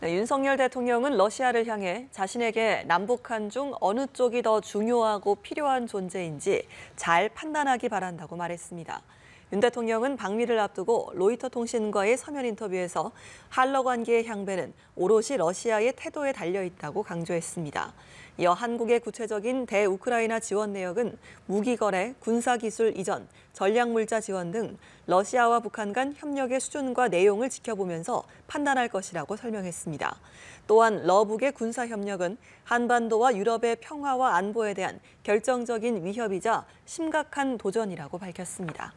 네, 윤석열 대통령은 러시아를 향해 자신에게 남북한 중 어느 쪽이 더 중요하고 필요한 존재인지 잘 판단하기 바란다고 말했습니다. 윤 대통령은 방미를 앞두고 로이터 통신과의 서면 인터뷰에서 한러 관계의 향배는 오롯이 러시아의 태도에 달려 있다고 강조했습니다. 이어 한국의 구체적인 대우크라이나 지원 내역은 무기 거래, 군사 기술 이전, 전략 물자 지원 등 러시아와 북한 간 협력의 수준과 내용을 지켜보면서 판단할 것이라고 설명했습니다. 또한 러북의 군사 협력은 한반도와 유럽의 평화와 안보에 대한 결정적인 위협이자 심각한 도전이라고 밝혔습니다.